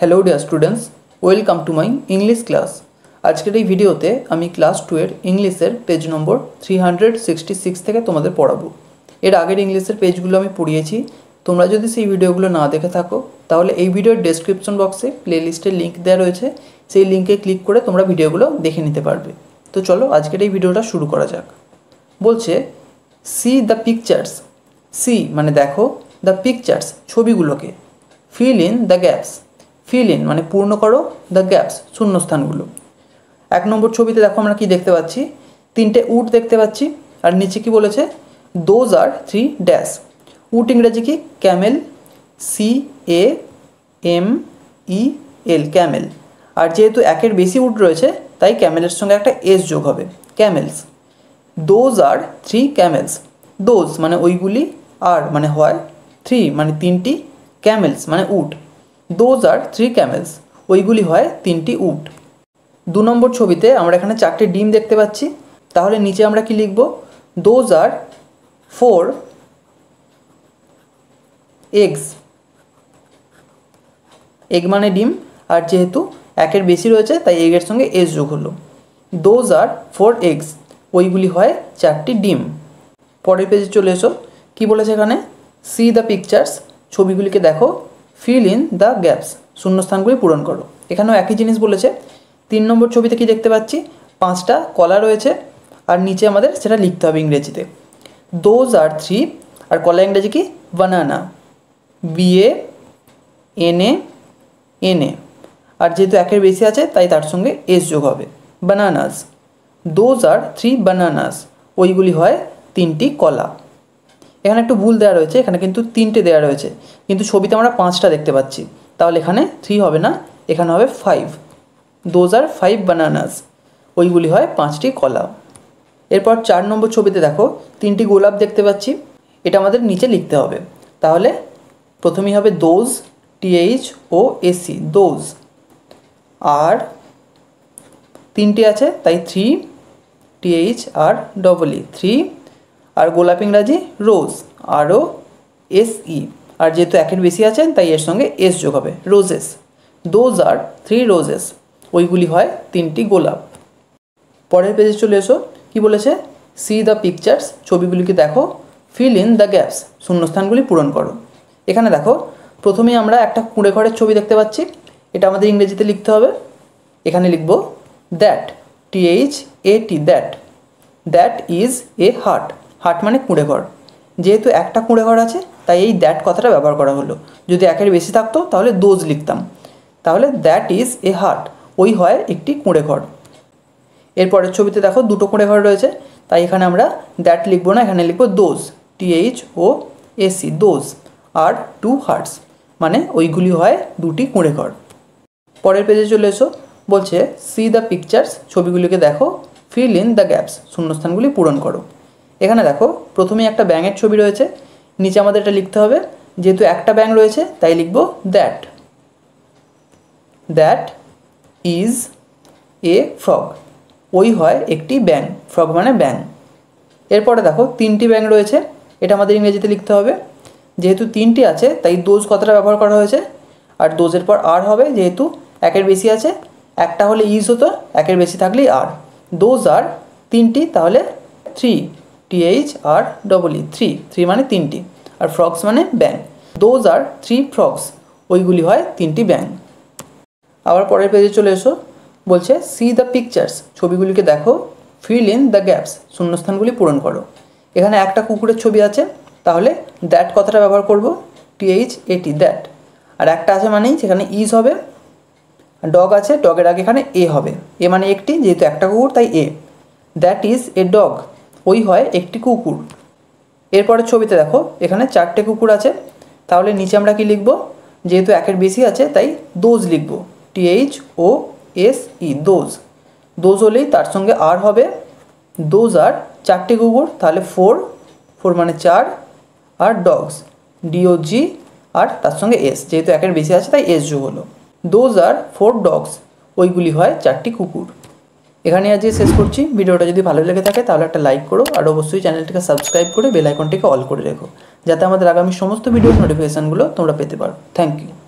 hello dear students welcome to my English class আজকের এই ভিডিওতে আমি ক্লাস টুয়ের ইংলিশের page number three hundred sixty six থেকে তোমাদের পড়াবো এর আগের ইংলিশের পেজগুলো আমি পড়িয়েছি তোমরা যদি সেই ভিডিওগুলো না দেখে থাকো তাহলে এই ভিডিওর ডেসক্রিপশন বক্সে প্লেলিস্টের লিঙ্ক দেওয়া রয়েছে সেই লিঙ্কে ক্লিক করে তোমরা ভিডিওগুলো দেখে নিতে পারবে তো চলো আজকের এই ভিডিওটা শুরু করা যাক বলছে সি দ্য পিকচার্স সি মানে দেখো দ্য পিকচার্স ছবিগুলোকে fill in the gaps fill in মানে পূর্ণ করো দ্য গ্যাপস শূন্যস্থানগুলো এক নম্বর ছবিতে দেখো আমরা কী দেখতে পাচ্ছি তিনটে উট দেখতে পাচ্ছি আর নিচে কি বলেছে দোজ আর থ্রি ড্যাশ উট ইংরেজি কি camel C A M E L camel আর যেহেতু একের বেশি উট রয়েছে তাই ক্যামেলের সঙ্গে একটা এস যোগ হবে camels those are three camels those মানে ওইগুলি আর মানে হয় থ্রি মানে তিনটি ক্যামেলস মানে উট দোজ আর থ্রি ক্যামেলস ওইগুলি হয় তিনটি উট দু নম্বর ছবিতে আমরা এখানে চারটি ডিম দেখতে পাচ্ছি তাহলে নিচে আমরা কি লিখব those are four eggs egg মানে ডিম আর যেহেতু একের বেশি রয়েছে তাই এগের সঙ্গে এস যোগ হলো দোজ আর ফোর এগস ওইগুলি হয় চারটি ডিম পরের পেজে চলে এসো কী বলেছে এখানে সি দ্য পিকচার্স ছবিগুলিকে দেখো ফিল ইন দ্য গ্যাপস শূন্যস্থানগুলি পূরণ করো এখানেও একই জিনিস বলেছে তিন নম্বর ছবিতে কি দেখতে পাচ্ছি পাঁচটা কলা রয়েছে আর নিচে আমাদের সেটা লিখতে হবে ইংরেজিতে দোজ আর থ্রি আর কলা ইংরেজি কি বানানা বিএ এনএ এনএ আর যেহেতু একের বেশি আছে তাই তার সঙ্গে এস যোগ হবে bananas those are three bananas ওইগুলি হয় তিনটি কলা এখানে একটু ভুল দেওয়া রয়েছে এখানে কিন্তু তিনটে দেওয়া রয়েছে কিন্তু ছবিতে আমরা পাঁচটা দেখতে পাচ্ছি তাহলে এখানে থ্রি হবে না এখানে হবে five those are five bananas ওইগুলি হয় পাঁচটি কলা এরপর চার নম্বর ছবিতে দেখো তিনটি গোলাপ দেখতে পাচ্ছি এটা আমাদের নিচে লিখতে হবে তাহলে প্রথমেই হবে those T H O S E those are তিনটি আছে তাই three T H R double E three আর গোলাপ ইংরাজি রোজ আরও এস ই আর যেহেতু একের বেশি আছেন তাই এর সঙ্গে এস যোগ হবে roses those are three roses ওইগুলি হয় তিনটি গোলাপ পরের পেজে চলে এসো কি বলেছে সি দ্য পিকচার্স ছবিগুলিকে দেখো ফিল ইন দ্য গ্যাপস শূন্যস্থানগুলি পূরণ করো এখানে দেখো প্রথমে আমরা একটা কুঁড়ে ঘরের ছবি দেখতে পাচ্ছি এটা আমাদের ইংরেজিতে লিখতে হবে এখানে লিখব that T H A T that that is a heart hut মানে কুঁড়ে ঘর যেহেতু একটা কুঁড়ে ঘর আছে তাই এই দ্যাট কথাটা ব্যবহার করা হলো যদি একের বেশি থাকতো তাহলে দোজ লিখতাম তাহলে দ্যাট ইজ এ হাট ওই হয় একটি কুঁড়ে ঘর এরপরের ছবিতে দেখো দুটো কুঁড়ে ঘর রয়েছে তাই এখানে আমরা দ্যাট লিখবো না এখানে লিখবো those T H O S E those are two hearts মানে ওইগুলি হয় দুটি কুঁড়ে ঘর পরের পেজে চলে এসো বলছে সি দ্য পিকচার্স ছবিগুলিকে দেখো ফিল ইন দ্য গ্যাপস শূন্যস্থানগুলি পূরণ করো এখানে দেখো প্রথমে একটা ব্যাঙের ছবি রয়েছে নিচে আমাদের এটা লিখতে হবে যেহেতু একটা ব্যাঙ রয়েছে তাই লিখব that that is a frog ওই হয় একটি ব্যাং ফ্রগ মানে ব্যাং এরপরে দেখো তিনটি ব্যাং রয়েছে এটা আমাদের ইংরেজিতে লিখতে হবে যেহেতু তিনটি আছে তাই দোজ কথাটা ব্যবহার করা হয়েছে আর দোজের পর আর হবে যেহেতু একের বেশি আছে একটা হলে ইজ হতো একের বেশি থাকলেই আর দোজ আর তিনটি তাহলে three T H R double E three three মানে তিনটি আর ফ্রক্স মানে ব্যাং দোজ আর থ্রি ফ্রক্স ওইগুলি হয় তিনটি ব্যাং আবার পরের পেজে চলে এসো বলছে সি দ্য পিকচার্স ছবিগুলিকে দেখো ফিল ইন দ্য গ্যাপস শূন্যস্থানগুলি পূরণ করো এখানে একটা কুকুরের ছবি আছে তাহলে দ্যাট কথাটা ব্যবহার করবো টিএইচ এটি দ্যাট আর একটা আছে মানেই সেখানে ইজ হবে ডগ আছে ডগের আগে এখানে এ হবে এ মানে একটি যেহেতু একটা কুকুর তাই a that is a dog ওই হয় একটি কুকুর এরপরের ছবিতে দেখো এখানে চারটে কুকুর আছে তাহলে নিচে আমরা কি লিখব যেহেতু একের বেশি আছে তাই দোজ লিখব T H O S E those those হলেই তার সঙ্গে আর হবে দোজ আর চারটে কুকুর তাহলে ফোর ফোর মানে চার আর ডগস ডিওজি আর তার সঙ্গে এস যেহেতু একের বেশি আছে তাই এস যোগ হলো দোজ আর ফোর ডগস ওইগুলি হয় চারটি কুকুর এখানে আজকে শেষ করছি ভিডিওটা যদি ভালো লেগে থাকে তাহলে একটা লাইক করো আর অবশ্যই চ্যানেলটিকে সাবস্ক্রাইব করে বেল আইকনটিকে অল করে রেখো যাতে আমাদের আগামী সমস্ত ভিডিওর নোটিফিকেশানগুলো তোমরা পেতে পারো থ্যাংক ইউ